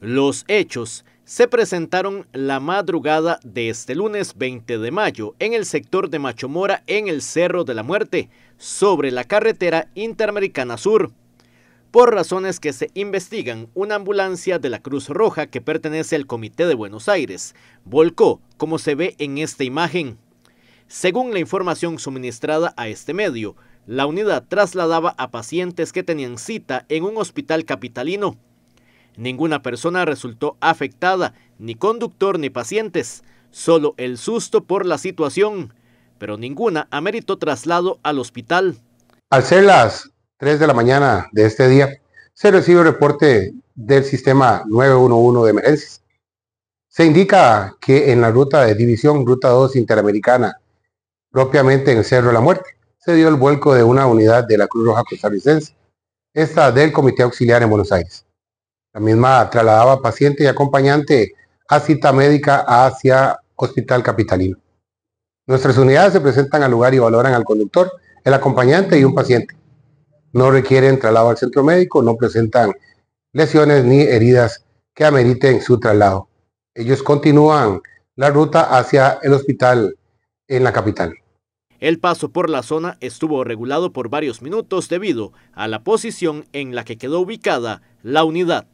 Los hechos se presentaron la madrugada de este lunes 20 de mayo en el sector de Machomora en el Cerro de la Muerte, sobre la carretera Interamericana Sur. Por razones que se investigan, una ambulancia de la Cruz Roja que pertenece al Comité de Buenos Aires volcó, como se ve en esta imagen. Según la información suministrada a este medio, la unidad trasladaba a pacientes que tenían cita en un hospital capitalino Ninguna persona resultó afectada, ni conductor ni pacientes, solo el susto por la situación, pero ninguna ameritó traslado al hospital. Al ser las 3 de la mañana de este día, se recibe un reporte del sistema 911 de emergencias. Se indica que en la ruta de división, ruta 2 interamericana, propiamente en Cerro de la Muerte, se dio el vuelco de una unidad de la Cruz Roja Costarricense, esta del Comité Auxiliar en Buenos Aires. La misma trasladaba paciente y acompañante a cita médica hacia Hospital Capitalino. Nuestras unidades se presentan al lugar y valoran al conductor, el acompañante y un paciente. No requieren traslado al centro médico, no presentan lesiones ni heridas que ameriten su traslado. Ellos continúan la ruta hacia el hospital en la capital. El paso por la zona estuvo regulado por varios minutos debido a la posición en la que quedó ubicada la unidad.